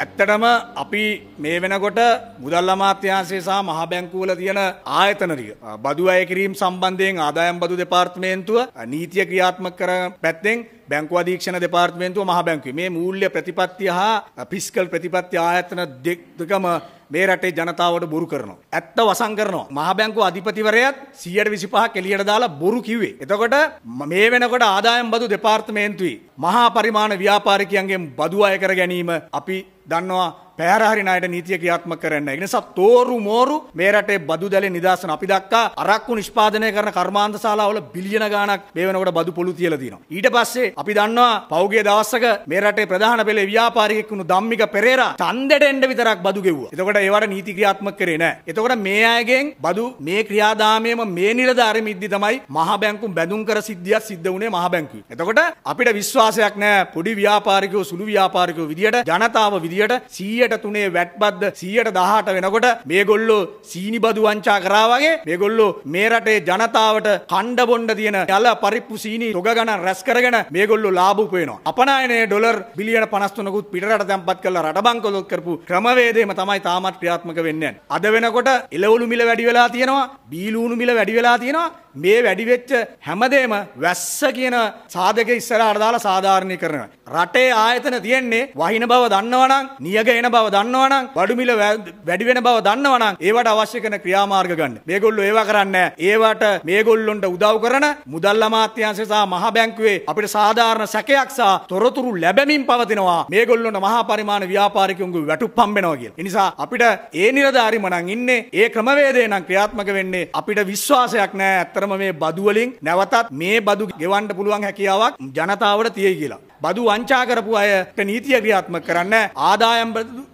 ඇත්තටම අපි මේ වෙනකොට මුදල් අමාත්‍යාංශය සහ මහ බැංකුවල තියෙන ආයතන ටික බදු අය කිරීම සම්බන්ධයෙන් ආදායම් බදු දෙපාර්තමේන්තුව නීතිය ක්‍රියාත්මක කර පැත්තෙන් බැංකු අධීක්ෂණ දෙපාර්තමේන්තුව මහ බැංකුවේ මේ මූල්‍ය ප්‍රතිපත්තිය හා ෆිස්කල් ප්‍රතිපත්ති ආයතන දෙකම මේ රටේ ජනතාවට බොරු කරනවා. ඇත්ත වසන් කරනවා. මහ බැංකුව අධිපතිවරයාත් 125ක් එළියට දාලා බොරු කිව්වේ. එතකොට මේ වෙනකොට ආදායම් බදු දෙපාර්තමේන්තුවේ මහා පරිමාණ ව්‍යාපාරිකයන්ගෙන් බදු අය කර ගැනීම අපි දන්නවා පැරහරි ණයට නීතිය ක්‍රියාත්මක කරන්න. ඒ නිසා තෝරු මෝරු මේ රටේ බදු දැලේ නිදාසන අපි දක්කා අරක්කු නිෂ්පාදනය කරන කර්මාන්ත ශාලාවල බිලියන ගාණක් මේ වෙනකොට බදු පොලු තියලා දිනවා. ඊට පස්සේ අපි දන්නවා පෞගේ දවසක මේ රටේ ප්‍රධාන පෙළේ ව්‍යාපාරිකයෙක් වුණු ධම්මික පෙරේරා ඡන්දෙට එන්න විතරක් බදු ගෙව්වා. එතකොට ඒවට නීති ක්‍රියාත්මක කරේ නැහැ. එතකොට මේ අයගෙන් බදු මේ ක්‍රියාදාමයේම මේ නිලධාරීන් ඉද්දි තමයි මහ බැංකු බැඳුම් කර සිද්ධියක් සිද්ධ වුණේ මහ බැංකුවේ. එතකොට අපිට විශ්වාසයක් නැහැ පොඩි ව්‍යාපාරිකයෝ සුළු ව්‍යාපාරිකයෝ විදියට ජනතාව විදියට 100ට සියයට තුනේ වැට්බද්ද සියයට දහට වෙනකොට මේගොල්ලෝ සීනිබදු වංචා කරාවගේ මේගොල්ලෝ මේ රටේ ජනතාවට කණ්ඩ බොන්්ඩ තියෙන යල පරිප්පු සීනි රොග ගණන් රැස් කරගෙන මේගොල්ලෝ ලාභූප වෙනවා. අපනායනය ඩොලර් බිලියන 53කුත් පිටරට තැන්පත් කරලා රට බංකොලොත් කරපු ක්‍රමවේදයම තමයි තාමත් ක්‍රියාත්මක වෙන්නේ. අද වෙනකොට එළවලු මිල වැඩි වෙලා තියෙනවා, බීලූණු මිල වැඩි වෙලා තියෙනවා, මේ වැඩිවෙච්ච හැමදේම වැස්ස කියන සාධක ඉස්සරහට දාලා සාධාරණී කරනවා. රටේ ආයතන තියෙන්නේ වහින බව දන්නවනම්, නියග එන බව දන්නවනම්, බඩු මිල වැඩි වෙන බව දන්නවනම් ඒවට අවශ්‍ය කරන ක්‍රියාමාර්ග ගන්න. මේගොල්ලෝ ඒවා කරන්නේ ඒවට මේගොල්ලොන්ට උදව් කරන මුදල් අමාත්‍යාංශය සහ මහ බැංකුවේ අපිට සාධාරණ සැකයක් සහ තොරතුරු ලැබෙමින් පවතිනවා. මේගොල්ලොන්ට මහා පරිමාණ ව්‍යාපාරිකයන්ගේ වැටුප් හම්බෙනවා කියලා. ඒ නිසා අපිට ඒ නිලධාරිම නම් ඉන්නේ ඒ ක්‍රමවේදය නම් ක්‍රියාත්මක වෙන්නේ අපිට විශ්වාසයක් නැහැ. ක්‍රම මේ බදු වලින් නැවතත් මේ බදු ගෙවන්න පුළුවන් හැකියාවක් ජනතාවට තියෙයි කියලා. බදු වංචා කරපු අයට නීතිය ක්‍රියාත්මක කරන්න ආදායම්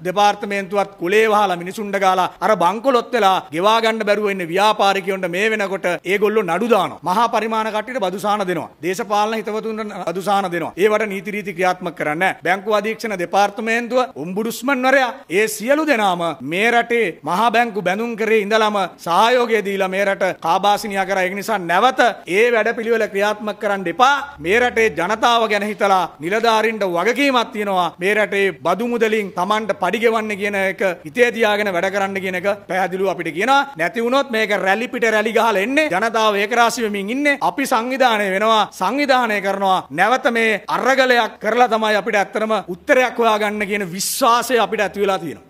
දෙපාර්තමේන්තුවත් කුලේ වහලා මිනිසුන්ට ගාලා අර බංකොලොත් වෙලා ගෙවා ගන්න බැරුව ඉන්න ව්‍යාපාරිකයොන්ට මේ වෙනකොට ඒගොල්ලෝ නඩු දානවා. මහා පරිමාණ කට්ටියට බදුසාන දෙනවා. දේශපාලන හිතවතුන්ට බදුසාන දෙනවා. ඒවට නීති රීති ක්‍රියාත්මක කරන්න බැංකු අධීක්ෂණ දෙපාර්තමේන්තුව උම්බුඩුස්මන්වරයා ඒ සියලු දෙනාම මේ රටේ මහා බැංකු බැඳුම් කරේ ඉඳලම සහයෝගය දීලා මේ රට කාබාසිනියා කරා නිසා නැවත ඒ වැඩපිළිවෙල ක්‍රියාත්මක කරන්න එපා. මේ රටේ ජනතාව ගැන හිතලා නිලධාරීන්ට වගකීමක් තියෙනවා. මේ රටේ බදු මුදලින් Tamanට පඩි ගෙවන්න කියන එක හිතේ තියාගෙන වැඩ කරන්න කියන එක පැහැදිලිව අපිට කියනවා. නැති වුණොත් මේක රැලි පිට රැලි ගහලා එන්නේ. ජනතාව ඒකරාශී වෙමින් ඉන්නේ. අපි සංවිධානය වෙනවා. සංවිධානය කරනවා. නැවත මේ අරගලයක් කරලා තමයි අපිට ඇත්තටම උත්තරයක් හොයාගන්න කියන විශ්වාසය අපිට ඇති වෙලා තියෙනවා.